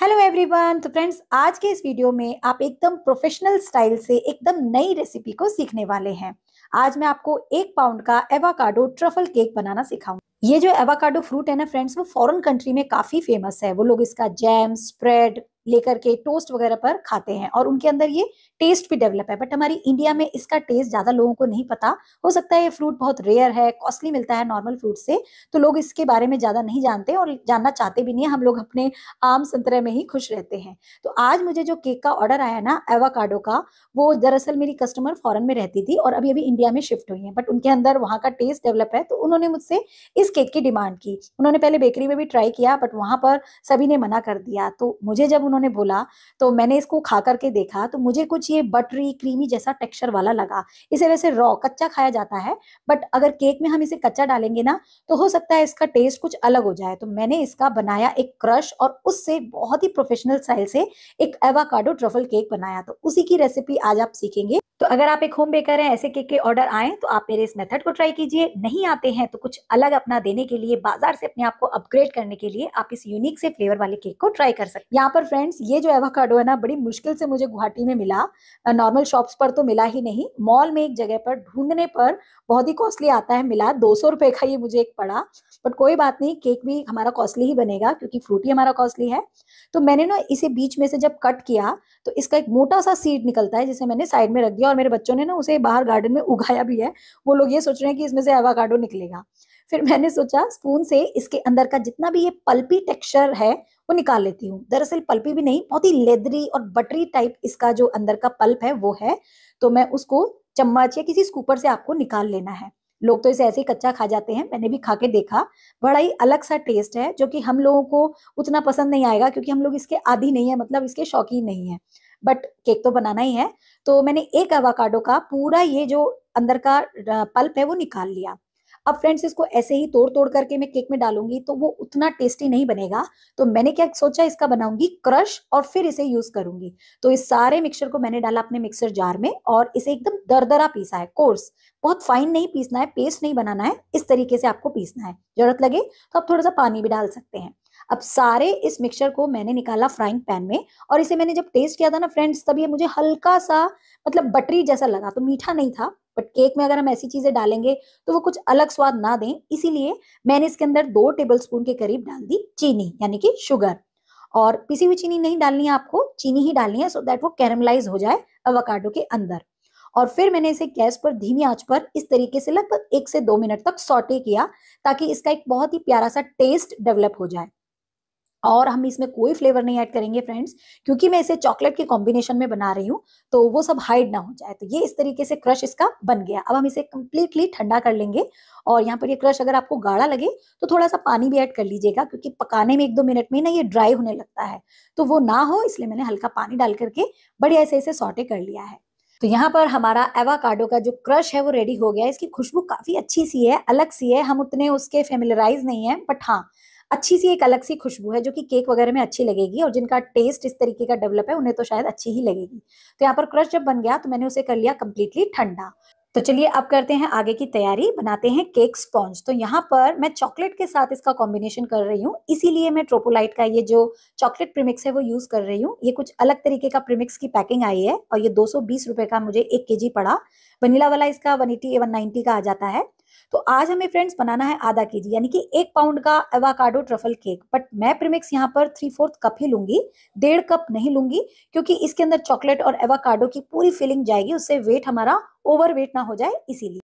hello everyone तो friends आज के इस वीडियो में आप एकदम प्रोफेशनल स्टाइल से एकदम नई रेसिपी को सीखने वाले हैं आज मैं आपको एक पाउंड का एवाकाडो ट्रफल केक बनाना सिखाऊंगा ये जो एवाकाडो फ्रूट है ना फ्रेंड्स वो फॉरेन कंट्री में काफी फेमस है वो लोग इसका जैम स्प्रेड लेकर के टोस्ट वगैरह पर खाते हैं और उनके अंदर ये टेस्ट भी डेवलप है बट हमारी इंडिया में इसका टेस्ट ज्यादा लोगों को नहीं पता हो सकता है ये फ्रूट बहुत रेयर है कॉस्टली मिलता है नॉर्मल फ्रूट से तो लोग इसके बारे में ज्यादा नहीं जानते और जानना चाहते भी नहीं है हम लोग अपने आम संतरे में ही खुश रहते हैं तो आज मुझे जो केक का ऑर्डर आया ना एवाकाडो का वो दरअसल मेरी कस्टमर फॉरन में रहती थी और अभी अभी इंडिया में शिफ्ट हुई है बट उनके अंदर वहाँ का टेस्ट डेवलप है तो उन्होंने मुझसे इस केक की डिमांड की उन्होंने पहले बेकरी में भी ट्राई किया बट वहाँ पर सभी ने मना कर दिया तो मुझे जब उन्होंने बोला तो मैंने इसको खा करके देखा तो मुझे कुछ ये बटरी क्रीमी जैसा टेक्सचर वाला लगा इसे वैसे रॉ कच्चा खाया जाता है बट अगर केक में हम इसे कच्चा डालेंगे ना तो हो सकता है इसका टेस्ट कुछ अलग हो जाए तो मैंने इसका बनाया एक क्रश और उससे बहुत ही प्रोफेशनल स्टाइल से एक एवाकाडो ट्रफल केक बनाया तो उसी की रेसिपी आज आप सीखेंगे तो अगर आप एक होम बेकर हैं ऐसे केक के ऑर्डर आए तो आप मेरे इस मेथड को ट्राई कीजिए नहीं आते हैं तो कुछ अलग अपना देने के लिए बाजार से अपने आप को अपग्रेड करने के लिए आप इस यूनिक से फ्लेवर वाले केक को ट्राई कर सकते यहाँ पर फ्रेंड्स ये जो एवोकाडो है ना बड़ी मुश्किल से मुझे गुवाहाटी में मिला नॉर्मल शॉप्स पर तो मिला ही नहीं मॉल में एक जगह पर ढूंढने पर बहुत ही कॉस्टली आता है मिला दो सौ रुपए का ये मुझे एक पड़ा बट कोई बात नहीं केक भी हमारा कॉस्टली ही बनेगा क्योंकि फ्रूट ही हमारा कॉस्टली है तो मैंने ना इसे बीच में से जब कट किया तो इसका एक मोटा सा सीड निकलता है जिसे मैंने साइड में रख दिया और मेरे बच्चों ने ना उसे बाहर गार्डन में उगाया भी है वो लोग ये सोच रहे हैं कि इसमें से एवाकाडो निकलेगा फिर मैंने सोचा स्पून से इसके अंदर का जितना भी ये पल्पी टेक्सचर है वो निकाल लेती हूँ दरअसल पल्पी भी नहीं बहुत ही लेदरी और बटरी टाइप इसका जो अंदर का पल्प है वो है तो मैं उसको चम्मच या किसी स्कूपर से आपको निकाल लेना है लोग तो इसे ऐसे ही कच्चा खा जाते हैं मैंने भी खा के देखा बड़ा ही अलग सा टेस्ट है जो कि हम लोगों को उतना पसंद नहीं आएगा क्योंकि हम लोग इसके आदि नहीं है मतलब इसके शौकीन नहीं है बट केक तो बनाना ही है तो मैंने एक अवाकाडो का पूरा ये जो अंदर का पल्प है वो निकाल लिया अब फ्रेंड्स इसको ऐसे ही तोड़ तोड़ करके मैं केक में डालूंगी तो वो उतना टेस्टी नहीं बनेगा तो मैंने क्या सोचा इसका बनाऊंगी क्रश और फिर इसे यूज करूंगी तो इस सारे मिक्सचर को मैंने डाला अपने मिक्सर जार में और इसे एकदम दरदरा पीसा है कोर्स बहुत फाइन नहीं पीसना है पेस्ट नहीं बनाना है इस तरीके से आपको पीसना है जरूरत लगे तो आप थोड़ा सा पानी भी डाल सकते हैं अब सारे इस मिक्सचर को मैंने निकाला फ्राइंग पैन में और इसे मैंने जब टेस्ट किया था ना फ्रेंड्स तब ये मुझे हल्का सा मतलब बटरी जैसा लगा तो मीठा नहीं था बट केक में अगर हम ऐसी चीजें डालेंगे तो वो कुछ अलग स्वाद ना दें इसीलिए मैंने इसके अंदर दो टेबल स्पून के करीब डाल दी चीनी यानी कि शुगर और पिसी हुई चीनी नहीं डालनी है आपको चीनी ही डालनी है सो दैट वो कैरमलाइज हो जाए अवाकाडो के अंदर और फिर मैंने इसे गैस पर धीमी आंच पर इस तरीके से लगभग एक से दो मिनट तक सॉटे किया ताकि इसका एक बहुत ही प्यारा सा टेस्ट डेवलप हो जाए और हम इसमें कोई फ्लेवर नहीं ऐड करेंगे फ्रेंड्स क्योंकि मैं इसे चॉकलेट के कॉम्बिनेशन में बना रही हूँ तो वो सब हाइड ना हो जाए तो ये इस तरीके से क्रश इसका बन गया अब हम इसे कम्प्लीटली ठंडा कर लेंगे और यहाँ पर ये क्रश अगर आपको गाढ़ा लगे तो थोड़ा सा पानी भी ऐड कर लीजिएगा क्योंकि पकाने में एक दो मिनट में ना ये ड्राई होने लगता है तो वो ना हो इसलिए मैंने हल्का पानी डाल करके बढ़िया ऐसे ऐसे सॉटे कर लिया है तो यहाँ पर हमारा एवाकाडो का जो क्रश है वो रेडी हो गया है इसकी खुशबू काफ़ी अच्छी सी है अलग सी है हम उतने उसके फेमिलराइज नहीं है बट हाँ अच्छी सी एक अलग सी खुशबू है जो कि केक वगैरह में अच्छी लगेगी और जिनका टेस्ट इस तरीके का डेवलप है उन्हें तो शायद अच्छी ही लगेगी तो यहाँ पर क्रश जब बन गया तो मैंने उसे कर लिया कम्प्लीटली ठंडा तो चलिए अब करते हैं आगे की तैयारी बनाते हैं केक स्पॉन्ज तो यहाँ पर मैं चॉकलेट के साथ इसका कॉम्बिनेशन कर रही हूँ इसीलिए मैं ट्रोपोलाइट का ये जो चॉकलेट प्रीमिक्स है वो यूज़ कर रही हूँ ये कुछ अलग तरीके का प्रीमिक्स की पैकिंग आई है और ये दो सौ बीस का मुझे एक के जी पड़ा वनीला वाला इसका वन एटी वन का आ जाता है तो आज हमें फ्रेंड्स बनाना है आधा के जी यानी कि एक पाउंड का एवाकाडो ट्रफल केक बट मैं प्रीमिक्स यहाँ पर थ्री फोर्थ कप ही लूंगी डेढ़ कप नहीं लूंगी क्योंकि इसके अंदर चॉकलेट और एवाकाडो की पूरी फीलिंग जाएगी उससे वेट हमारा ओवर वेट ना हो जाए इसीलिए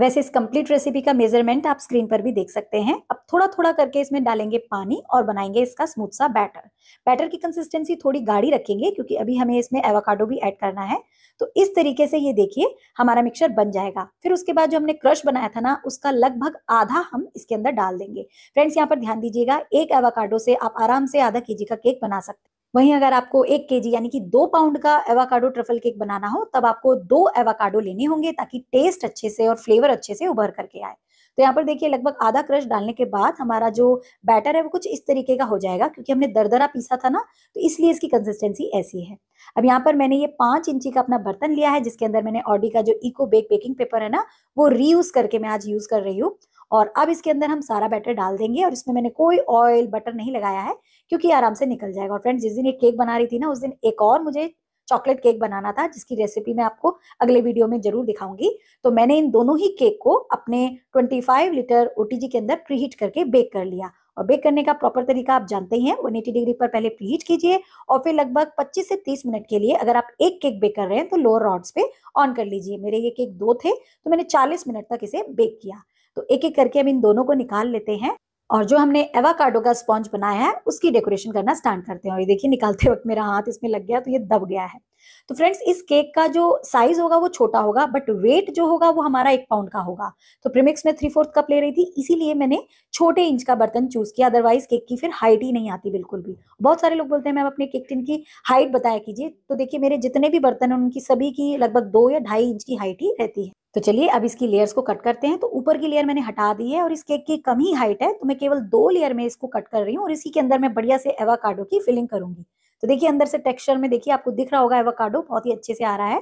वैसे इस कंप्लीट रेसिपी का मेजरमेंट आप स्क्रीन पर भी देख सकते हैं अब थोड़ा थोड़ा करके इसमें डालेंगे पानी और बनाएंगे इसका स्मूथ सा बैटर बैटर की कंसिस्टेंसी थोड़ी गाढ़ी रखेंगे क्योंकि अभी हमें इसमें एवोकाडो भी ऐड करना है तो इस तरीके से ये देखिए हमारा मिक्सर बन जाएगा फिर उसके बाद जो हमने क्रश बनाया था ना उसका लगभग आधा हम इसके अंदर डाल देंगे फ्रेंड्स यहाँ पर ध्यान दीजिएगा एक एवाकाडो से आप आराम से आधा के जी का केक बना सकते हैं वहीं अगर आपको एक के यानी कि दो पाउंड का एवाकाडो ट्रफल केक बनाना हो तब आपको दो एवाकाडो लेने होंगे ताकि टेस्ट अच्छे से और फ्लेवर अच्छे से उभर करके आए तो यहाँ पर देखिए लगभग आधा क्रश डालने के बाद हमारा जो बैटर है वो कुछ इस तरीके का हो जाएगा क्योंकि हमने दरदरा पीसा था ना तो इसलिए इसकी कंसिस्टेंसी ऐसी है अब यहाँ पर मैंने ये पांच इंची का अपना बर्तन लिया है जिसके अंदर मैंने ऑडी का जो इको बेक बेकिंग पेपर है ना वो रीयूज करके मैं आज यूज़ कर रही हूँ और अब इसके अंदर हम सारा बैटर डाल देंगे और इसमें मैंने कोई ऑयल बटर नहीं लगाया है क्योंकि आराम से निकल जाएगा और फ्रेंड्स जिस दिन ये केक बना रही थी ना उस दिन एक और मुझे चॉकलेट केक बनाना था जिसकी रेसिपी मैं आपको अगले वीडियो में जरूर दिखाऊंगी तो मैंने इन दोनों ही केक को अपने 25 लीटर ओटीजी के अंदर प्रीहीट करके बेक कर लिया और बेक करने का प्रॉपर तरीका आप जानते ही हैं 180 डिग्री पर पहले प्रीहीट कीजिए और फिर लगभग 25 से 30 मिनट के लिए अगर आप एक केक बेक कर रहे हैं तो लोअर रॉड्स पे ऑन कर लीजिए मेरे ये केक दो थे तो मैंने चालीस मिनट तक इसे बेक किया तो एक एक करके हम इन दोनों को निकाल लेते हैं और जो हमने एवाकाडो का स्पॉन्ज बनाया है उसकी डेकोरेशन करना स्टार्ट करते हैं और ये देखिए निकालते वक्त मेरा हाथ इसमें लग गया तो ये दब गया है तो फ्रेंड्स इस केक का जो साइज होगा वो छोटा होगा बट वेट जो होगा वो हमारा एक पाउंड का होगा तो प्रीमिक्स में थ्री फोर्थ कप ले रही थी इसीलिए मैंने छोटे इंच का बर्तन चूज किया अदरवाइज केक की फिर हाइट ही नहीं आती बिल्कुल भी बहुत सारे लोग बोलते हैं मैम अपने केक टिन की हाइट बताया कीजिए तो देखिए मेरे जितने भी बर्तन है उनकी सभी की लगभग दो या ढाई इंच की हाइट ही रहती है तो चलिए अब इसकी लेयर्स को कट करते हैं तो ऊपर की लेयर मैंने हटा दी है और इस केक की कम ही हाइट है तो मैं केवल दो लेयर में इसको कट कर रही हूँ और इसी के अंदर मैं बढ़िया से एवाकाडो की फिलिंग करूंगी तो देखिए अंदर से टेक्सचर में देखिए आपको दिख रहा होगा एवाकाडो बहुत ही अच्छे से आ रहा है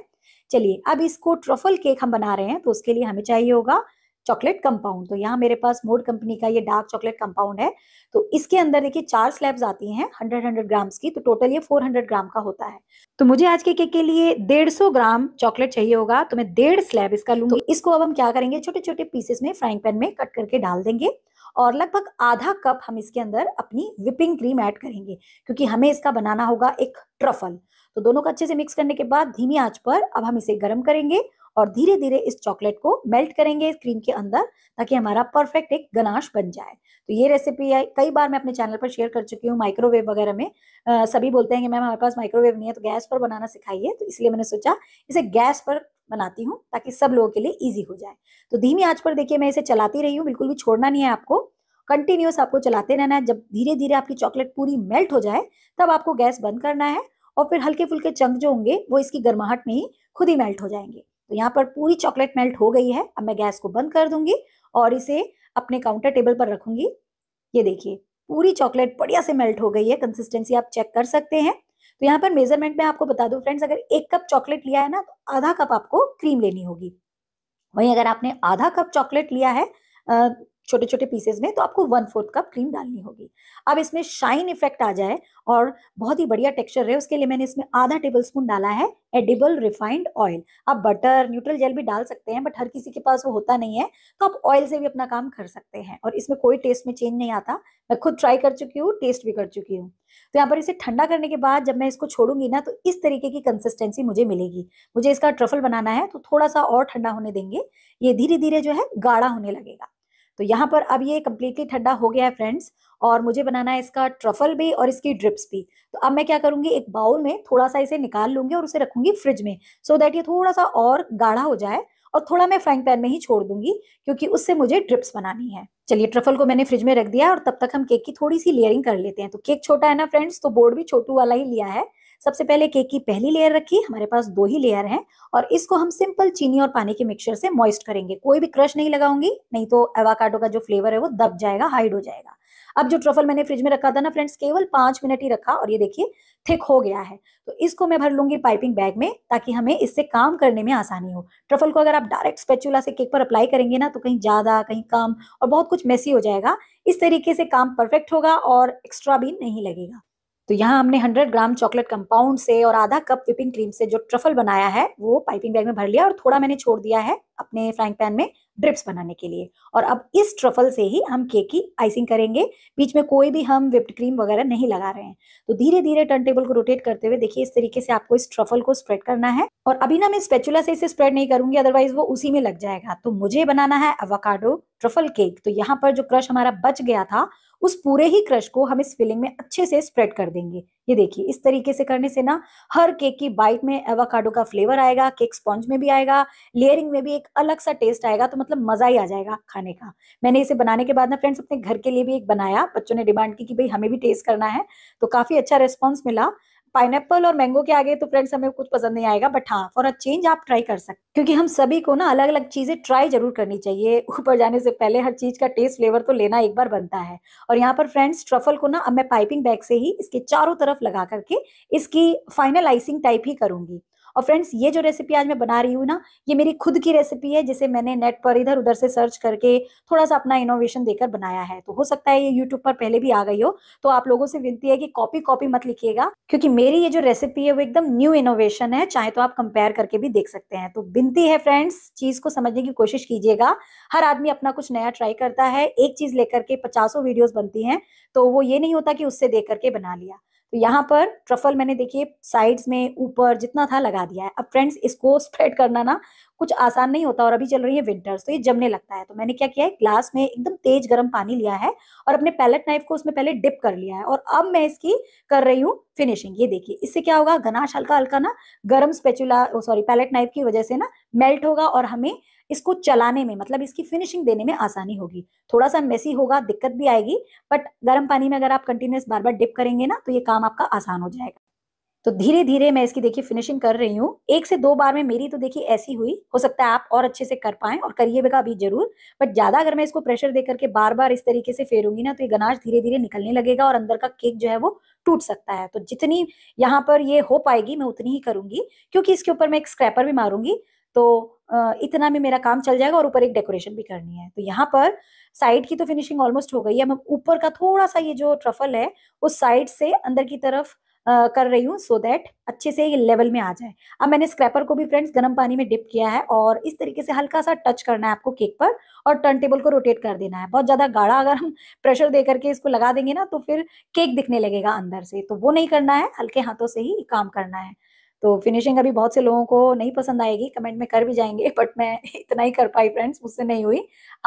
चलिए अब इसको ट्रफल केक हम बना रहे हैं तो उसके लिए हमें चाहिए होगा चॉकलेट कंपाउंड तो यहाँ मेरे पास मोड कंपनी का ये डार्क चॉकलेट कंपाउंड है तो इसके अंदर देखिए चार स्लैब्स आती हैं 100 100 ग्राम्स की तो टोटल ये 400 ग्राम का होता है तो मुझे आज के केक के लिए 150 ग्राम चॉकलेट चाहिए होगा तो मैं डेढ़ स्लैब इसका लूंगी तो इसको अब हम क्या करेंगे छोटे छोटे पीसेस में फ्राइंग पैन में कट करके डाल देंगे और लगभग आधा कप हम इसके अंदर अपनी विपिंग क्रीम ऐड करेंगे क्योंकि हमें इसका बनाना होगा एक ट्रफल तो दोनों को अच्छे से मिक्स करने के बाद धीमी आंच पर अब हम इसे गर्म करेंगे और धीरे धीरे इस चॉकलेट को मेल्ट करेंगे इस क्रीम के अंदर ताकि हमारा परफेक्ट एक गनाश बन जाए तो ये रेसिपी है कई बार मैं अपने चैनल पर शेयर कर चुकी हूँ माइक्रोवेव वगैरह में आ, सभी बोलते हैं कि मैम हमारे पास माइक्रोवेव नहीं है तो गैस पर बनाना सिखाइए तो इसलिए मैंने सोचा इसे गैस पर बनाती हूँ ताकि सब लोगों के लिए ईजी हो जाए तो धीमी आँच पर देखिए मैं इसे चलाती रही हूँ बिल्कुल भी छोड़ना नहीं है आपको कंटिन्यूस आपको चलाते रहना है जब धीरे धीरे आपकी चॉकलेट पूरी मेल्ट हो जाए तब आपको गैस बंद करना है और फिर हल्के फुल्के चंक जो होंगे वो इसकी गर्माहट में ही खुद ही मेल्ट हो जाएंगे तो यहाँ पर पूरी चॉकलेट मेल्ट हो गई है अब मैं गैस को बंद कर दूंगी और इसे अपने काउंटर टेबल पर रखूंगी ये देखिए पूरी चॉकलेट बढ़िया से मेल्ट हो गई है कंसिस्टेंसी आप चेक कर सकते हैं तो यहाँ पर मेजरमेंट में आपको बता दूं फ्रेंड्स अगर एक कप चॉकलेट लिया है ना तो आधा कप आपको क्रीम लेनी होगी वहीं अगर आपने आधा कप चॉकलेट लिया है छोटे छोटे पीसेस में तो आपको वन फोर्थ कप क्रीम डालनी होगी अब इसमें शाइन इफेक्ट आ जाए और बहुत ही बढ़िया टेक्सचर रहे उसके लिए मैंने इसमें आधा टेबल स्पून डाला है एडिबल रिफाइंड ऑयल आप बटर न्यूट्रल जेल भी डाल सकते हैं बट हर किसी के पास वो होता नहीं है तो आप ऑयल से भी अपना काम कर सकते हैं और इसमें कोई टेस्ट में चेंज नहीं आता मैं खुद ट्राई कर चुकी हूँ टेस्ट भी कर चुकी हूँ तो यहाँ पर इसे ठंडा करने के बाद जब मैं इसको छोड़ूंगी ना तो इस तरीके की कंसिस्टेंसी मुझे मिलेगी मुझे इसका ट्रफल बनाना है तो थोड़ा सा और ठंडा होने देंगे ये धीरे धीरे जो है गाढ़ा होने लगेगा तो यहाँ पर अब ये कम्प्लीटली ठंडा हो गया है फ्रेंड्स और मुझे बनाना है इसका ट्रफल भी और इसकी ड्रिप्स भी तो अब मैं क्या करूंगी एक बाउल में थोड़ा सा इसे निकाल लूंगी और उसे रखूंगी फ्रिज में सो so दैट ये थोड़ा सा और गाढ़ा हो जाए और थोड़ा मैं फ्राइंग पैन में ही छोड़ दूंगी क्योंकि उससे मुझे ड्रिप्स बनानी है चलिए ट्रफल को मैंने फ्रिज में रख दिया और तब तक हम केक की थोड़ी सी लेयरिंग कर लेते हैं तो केक छोटा है ना फ्रेंड्स तो बोर्ड भी छोटू वाला ही लिया है सबसे पहले केक की पहली लेयर रखी हमारे पास दो ही लेयर हैं और इसको हम सिंपल चीनी और पानी के मिक्सचर से मॉइस्ट करेंगे कोई भी क्रश नहीं लगाऊंगी नहीं तो एवाकाडो का जो फ्लेवर है वो दब जाएगा हाइड हो जाएगा अब जो ट्रफल मैंने फ्रिज में रखा था ना फ्रेंड्स केवल पांच मिनट ही रखा और ये देखिए थिक हो गया है तो इसको मैं भर लूंगी पाइपिंग बैग में ताकि हमें इससे काम करने में आसानी हो ट्रफल को अगर आप डायरेक्ट स्पेचुला से केक पर अप्लाई करेंगे ना तो कहीं ज़्यादा कहीं कम और बहुत कुछ मेसी हो जाएगा इस तरीके से काम परफेक्ट होगा और एक्स्ट्रा भी नहीं लगेगा तो यहाँ हमने 100 ग्राम चॉकलेट कंपाउंड से और आधा कप विपिंग क्रीम से जो ट्रफल बनाया है वो पाइपिंग बैग में भर लिया और थोड़ा मैंने छोड़ दिया है अपने फ्राइंग पैन में ड्रिप्स बनाने के लिए और अब इस ट्रफल से ही हम केक की आइसिंग करेंगे बीच में कोई भी हम विप्ड क्रीम वगैरह नहीं लगा रहे हैं तो धीरे धीरे टर्न टेबल को रोटेट करते हुए देखिए इस तरीके से आपको इस ट्रफल को स्प्रेड करना है और अभी ना मैं स्पेचुला से इसे स्प्रेड नहीं करूंगी अदरवाइज वो उसी में लग जाएगा तो मुझे बनाना है अवाकाडो ट्रफल केक तो यहाँ पर जो क्रश हमारा बच गया था उस पूरे ही क्रश को हम इस फिलिंग में अच्छे से स्प्रेड कर देंगे ये देखिए इस तरीके से करने से ना हर केक की बाइट में एवाकाडो का फ्लेवर आएगा केक स्पॉन्ज में भी आएगा लेयरिंग में भी एक अलग सा टेस्ट आएगा तो मतलब मज़ा ही आ जाएगा खाने का मैंने इसे बनाने के बाद ना फ्रेंड्स अपने घर के लिए भी एक बनाया बच्चों ने डिमांड की कि भाई हमें भी टेस्ट करना है तो काफ़ी अच्छा रिस्पॉन्स मिला पाइनएप्पल और मैंगो के आगे तो फ्रेंड्स हमें कुछ पसंद नहीं आएगा बट हाँ फॉर अ चेंज आप ट्राई कर सकते क्योंकि हम सभी को ना अलग अलग चीज़ें ट्राई जरूर करनी चाहिए ऊपर जाने से पहले हर चीज़ का टेस्ट फ्लेवर तो लेना एक बार बनता है और यहाँ पर फ्रेंड्स ट्रफल को ना अब मैं पाइपिंग बैग से ही इसके चारों तरफ लगा करके इसकी फाइनल आइसिंग टाइप ही करूंगी और फ्रेंड्स ये जो रेसिपी आज मैं बना रही हूँ ना ये मेरी खुद की रेसिपी है जिसे मैंने नेट पर इधर उधर से सर्च करके थोड़ा सा अपना इनोवेशन देकर बनाया है तो हो सकता है ये यूट्यूब पर पहले भी आ गई हो तो आप लोगों से विनती है कि कॉपी कॉपी मत लिखिएगा क्योंकि मेरी ये जो रेसिपी है वो एकदम न्यू इनोवेशन है चाहे तो आप कंपेयर करके भी देख सकते हैं तो विनती है फ्रेंड्स चीज को समझने की कोशिश कीजिएगा हर आदमी अपना कुछ नया ट्राई करता है एक चीज लेकर के पचासों वीडियोस बनती हैं तो वो ये नहीं होता कि उससे देख करके बना लिया तो यहाँ पर ट्रफल मैंने देखिए साइड्स में ऊपर जितना था लगा दिया है अब फ्रेंड्स इसको स्प्रेड करना ना कुछ आसान नहीं होता और अभी चल रही है विंटर्स तो ये जमने लगता है तो मैंने क्या किया है ग्लास में एकदम तेज गर्म पानी लिया है और अपने पैलेट नाइफ को उसमें पहले डिप कर लिया है और अब मैं इसकी कर रही हूँ फिनिशिंग ये देखिए इससे क्या होगा गनाश हल्का हल्का ना गर्म स्पेचुला सॉरी पैलेट नाइफ की वजह से ना मेल्ट होगा और हमें इसको चलाने में मतलब इसकी फिनिशिंग देने में आसानी होगी थोड़ा सा मेसी होगा दिक्कत भी आएगी बट गर्म पानी में अगर आप कंटिन्यूस बार बार डिप करेंगे ना तो ये काम आपका आसान हो जाएगा तो धीरे धीरे मैं इसकी देखिए फिनिशिंग कर रही हूँ एक से दो बार में मेरी तो देखिए ऐसी हुई हो सकता है आप और अच्छे से कर पाए और करिए बेगा अभी जरूर बट ज्यादा अगर मैं इसको प्रेशर दे करके बार बार इस तरीके से फेरूंगी ना तो ये गनाश धीरे धीरे निकलने लगेगा और अंदर का केक जो है वो टूट सकता है तो जितनी यहाँ पर ये हो पाएगी मैं उतनी ही करूंगी क्योंकि इसके ऊपर मैं एक स्क्रैपर भी मारूंगी तो इतना में मेरा काम चल जाएगा और ऊपर एक डेकोरेशन भी करनी है तो यहाँ पर साइड की तो फिनिशिंग ऑलमोस्ट हो गई है मैं ऊपर का थोड़ा सा ये जो ट्रफल है उस साइड से अंदर की तरफ कर रही हूँ सो दैट अच्छे से ये लेवल में आ जाए अब मैंने स्क्रैपर को भी फ्रेंड्स गर्म पानी में डिप किया है और इस तरीके से हल्का सा टच करना है आपको केक पर और टर्न टेबल को रोटेट कर देना है बहुत ज़्यादा गाढ़ा अगर हम प्रेशर दे करके इसको लगा देंगे ना तो फिर केक दिखने लगेगा अंदर से तो वो नहीं करना है हल्के हाथों से ही काम करना है तो फिनिशिंग अभी बहुत से लोगों को नहीं पसंद आएगी कमेंट में कर भी जाएंगे बट मैं इतना ही कर पाई फ्रेंड्स मुझसे नहीं हुई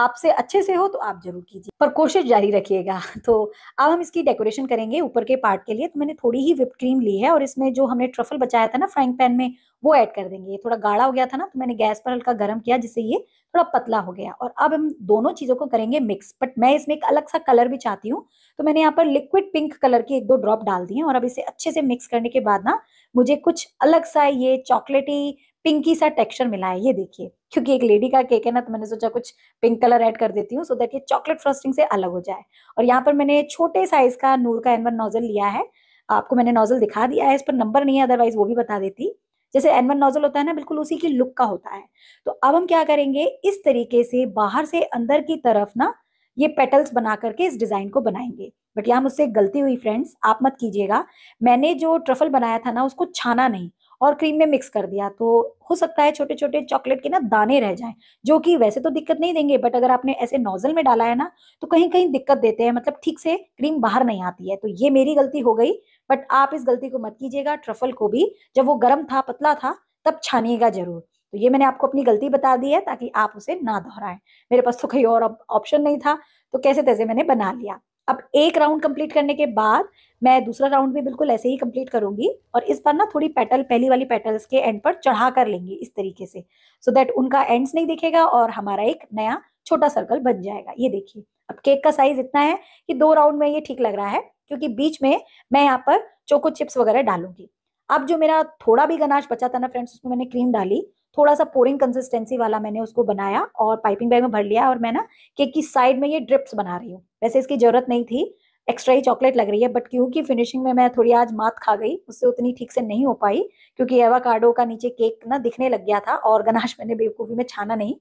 आपसे अच्छे से हो तो आप जरूर कीजिए पर कोशिश जारी रखिएगा तो अब हम इसकी डेकोरेशन करेंगे ऊपर के पार्ट के लिए तो मैंने थोड़ी ही विप क्रीम ली है और इसमें जो हमने ट्रफल बचाया था ना फ्राइंग पैन में वो ऐड कर देंगे ये थोड़ा गाढ़ा हो गया था ना तो मैंने गैस पर हल्का गर्म किया जिससे ये थोड़ा पतला हो गया और अब हम दोनों चीज़ों को करेंगे मिक्स बट मैं इसमें एक अलग सा कलर भी चाहती हूँ तो मैंने यहाँ पर लिक्विड पिंक कलर के एक दो ड्रॉप डाल दिए और अब इसे अच्छे से मिक्स करने के बाद ना मुझे कुछ अलग सा ये चॉकलेटी पिंकी सा टेक्सचर मिला है ये देखिए क्योंकि एक लेडी का केक है ना तो मैंने सोचा कुछ पिंक कलर ऐड कर देती हूँ सो देट ये चॉकलेट फ्रस्टिंग से अलग हो जाए और यहाँ पर मैंने छोटे साइज का नूर का एनवर नोजल लिया है आपको मैंने नोजल दिखा दिया है इस पर नंबर नहीं है अदरवाइज वो भी बता देती जैसे एन वन नोजल होता है ना बिल्कुल उसी की लुक का होता है तो अब हम क्या करेंगे इस तरीके से बाहर से अंदर की तरफ ना ये पेटल्स बना करके इस डिज़ाइन को बनाएंगे बट यहाँ मुझसे गलती हुई फ्रेंड्स आप मत कीजिएगा मैंने जो ट्रफल बनाया था ना उसको छाना नहीं और क्रीम में मिक्स कर दिया तो हो सकता है छोटे छोटे चॉकलेट के ना दाने रह जाएं जो कि वैसे तो दिक्कत नहीं देंगे बट अगर आपने ऐसे नोजल में डाला है ना तो कहीं कहीं दिक्कत देते हैं मतलब ठीक से क्रीम बाहर नहीं आती है तो ये मेरी गलती हो गई बट आप इस गलती को मत कीजिएगा ट्रफल को भी जब वो गर्म था पतला था तब छानिएगा जरूर तो ये मैंने आपको अपनी गलती बता दी है ताकि आप उसे ना दोहराएं मेरे पास तो कहीं और ऑप्शन नहीं था तो कैसे तैसे मैंने बना लिया अब एक राउंड कंप्लीट करने के बाद मैं दूसरा राउंड भी बिल्कुल ऐसे ही कंप्लीट करूंगी और इस बार ना थोड़ी पेटल पहली वाली पेटल्स के एंड पर चढ़ा कर लेंगे इस तरीके से सो so दैट उनका एंड्स नहीं दिखेगा और हमारा एक नया छोटा सर्कल बन जाएगा ये देखिए अब केक का साइज इतना है कि दो राउंड में ये ठीक लग रहा है क्योंकि बीच में मैं यहाँ पर चोको चिप्स वगैरह डालूंगी अब जो मेरा थोड़ा भी गनाश बचा था ना फ्रेंड्स उसमें मैंने क्रीम डाली थोड़ा सा पोरिंग कंसिस्टेंसी वाला मैंने उसको बनाया और पाइपिंग बैग में भर लिया और मैं ना केक की साइड में ये ड्रिप्स बना रही हूँ वैसे इसकी जरूरत नहीं थी एक्स्ट्रा ही चॉकलेट लग रही है बट क्योंकि फिनिशिंग में मैं थोड़ी आज मात खा गई उससे उतनी ठीक से नहीं हो पाई क्योंकि एवाकाडो का नीचे केक ना दिखने लग गया था और गनाश मैंने बेवकूफ़ी में छाना नहीं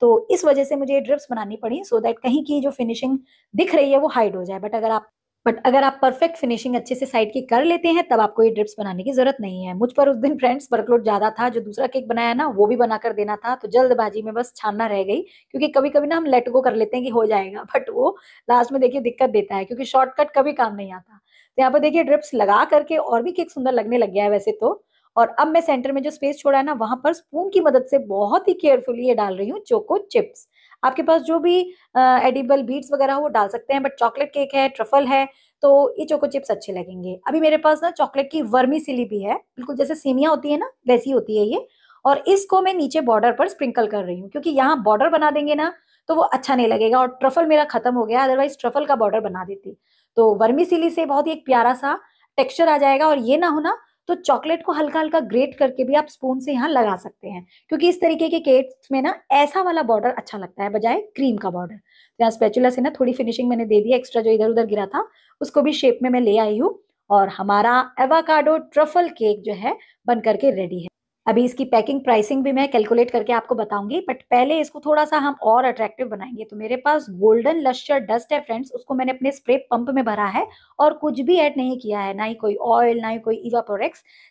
तो इस वजह से मुझे ड्रिप्स बनानी पड़ी सो so दैट कहीं की जो फिनिशिंग दिख रही है वो हाइड हो जाए बट अगर आप बट अगर आप परफेक्ट फिनिशिंग अच्छे से साइड की कर लेते हैं तब आपको ये ड्रिप्स बनाने की जरूरत नहीं है मुझ पर उस दिन फ्रेंड्स वर्कलोड ज्यादा था जो दूसरा केक बनाया ना वो भी बनाकर देना था तो जल्दबाजी में बस छानना रह गई क्योंकि कभी कभी ना हम लेट गो कर लेते हैं कि हो जाएगा बट वो लास्ट में देखिए दिक्कत देता है क्योंकि शॉर्टकट कभी काम नहीं आता तो यहाँ पर देखिए ड्रिप्स लगा करके और भी केक सुंदर लगने लग गया है वैसे तो और अब मैं सेंटर में जो स्पेस छोड़ा है ना वहां पर स्पून की मदद से बहुत ही केयरफुली ये डाल रही हूँ चोको चिप्स आपके पास जो भी एडिबल बीट्स वगैरह हो वो डाल सकते हैं बट चॉकलेट केक है ट्रफल है तो ये चोको चिप्स अच्छे लगेंगे अभी मेरे पास ना चॉकलेट की वर्मी सिली भी है बिल्कुल जैसे सेमिया होती है ना वैसी होती है ये और इसको मैं नीचे बॉर्डर पर स्प्रिंकल कर रही हूँ क्योंकि यहाँ बॉर्डर बना देंगे ना तो वो अच्छा नहीं लगेगा और ट्रफल मेरा खत्म हो गया अदरवाइज ट्रफल का बॉर्डर बना देती तो वर्मी सिली से बहुत ही एक प्यारा सा टेक्सचर आ जाएगा और ये ना हो ना तो चॉकलेट को हल्का हल्का ग्रेट करके भी आप स्पून से यहाँ लगा सकते हैं क्योंकि इस तरीके के केक्स में ना ऐसा वाला बॉर्डर अच्छा लगता है बजाय क्रीम का बॉर्डर यहाँ स्पेचुला से ना थोड़ी फिनिशिंग मैंने दे दी एक्स्ट्रा जो इधर उधर गिरा था उसको भी शेप में मैं ले आई हूँ और हमारा एवाकाडो ट्रफल केक जो है बन करके रेडी है अभी इसकी पैकिंग प्राइसिंग भी मैं कैलकुलेट करके आपको बताऊंगी बट पहले इसको थोड़ा सा हम और अट्रैक्टिव बनाएंगे तो मेरे पास गोल्डन लश्चर डस्ट है फ्रेंड्स उसको मैंने अपने स्प्रे पंप में भरा है और कुछ भी ऐड नहीं किया है ना ही कोई ऑयल ना ही कोई ईवा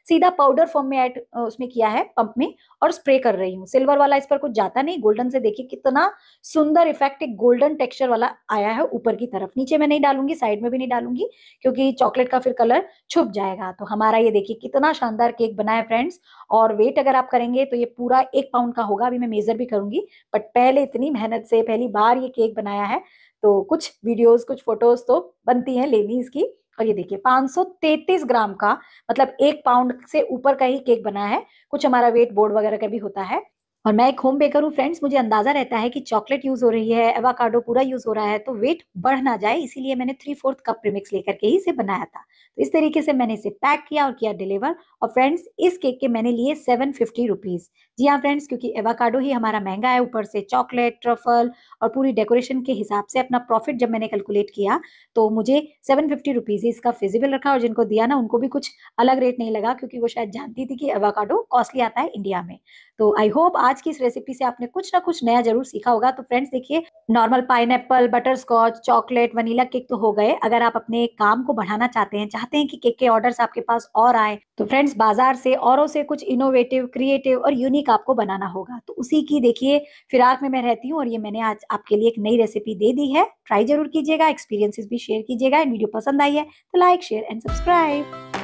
सीधा पाउडर फॉर्म में ऐड उसमें किया है पंप में और स्प्रे कर रही हूँ सिल्वर वाला इस पर कुछ जाता नहीं गोल्डन से देखिए कितना सुंदर इफेक्ट एक गोल्डन टेक्सचर वाला आया है ऊपर की तरफ नीचे मैं नहीं डालूंगी साइड में भी नहीं डालूंगी क्योंकि चॉकलेट का फिर कलर छुप जाएगा तो हमारा ये देखिए कितना शानदार केक बना है फ्रेंड्स और वेट अगर आप करेंगे तो ये पूरा एक पाउंड का होगा अभी मैं मेजर भी करूंगी बट पहले इतनी मेहनत से पहली बार ये केक बनाया है तो कुछ वीडियोस कुछ फोटोज तो बनती हैं लेनी इसकी और ये देखिए 533 ग्राम का मतलब एक पाउंड से ऊपर का ही केक बना है कुछ हमारा वेट बोर्ड वगैरह का भी होता है और मैं एक होम बेकर हूँ फ्रेंड्स मुझे अंदाज़ा रहता है कि चॉकलेट यूज़ हो रही है एवाकाडो पूरा यूज़ हो रहा है तो वेट बढ़ ना जाए इसीलिए मैंने थ्री फोर्थ कप प्रीमिक्स लेकर के ही इसे बनाया था तो इस तरीके से मैंने इसे पैक किया और किया डिलीवर और फ्रेंड्स इस केक के मैंने लिए सेवन फिफ्टी रुपीज़ जी हाँ फ्रेंड्स क्योंकि एवाकाडो ही हमारा महंगा है ऊपर से चॉकलेट ट्रफल और पूरी डेकोरेशन के हिसाब से अपना प्रॉफिट जब मैंने कैलकुलेट किया तो मुझे सेवन फिफ्टी रुपीज़ ही इसका फिजिबल रखा और जिनको दिया ना उनको भी कुछ अलग रेट नहीं लगा क्योंकि वो शायद जानती थी कि एवाकाडो कॉस्टली आता है इंडिया में तो आई होप आज आज की इस रेसिपी से आपने कुछ ना कुछ नया जरूर सीखा होगा तो फ्रेंड्स देखिए normal pineapple butterscotch chocolate vanilla cake तो हो गए अगर आप अपने काम को बढ़ाना चाहते हैं चाहते हैं कि केक के ऑर्डर आपके पास और आए तो फ्रेंड्स बाजार से औरों से कुछ इनोवेटिव क्रिएटिव और यूनिक आपको बनाना होगा तो उसी की देखिए फिराक में मैं रहती हूँ और ये मैंने आज आपके लिए एक नई रेसिपी दे दी है ट्राई जरूर कीजिएगा एक्सपीरियंसेस भी शेयर कीजिएगा एंड वीडियो पसंद आई है तो लाइक शेयर एंड सब्सक्राइब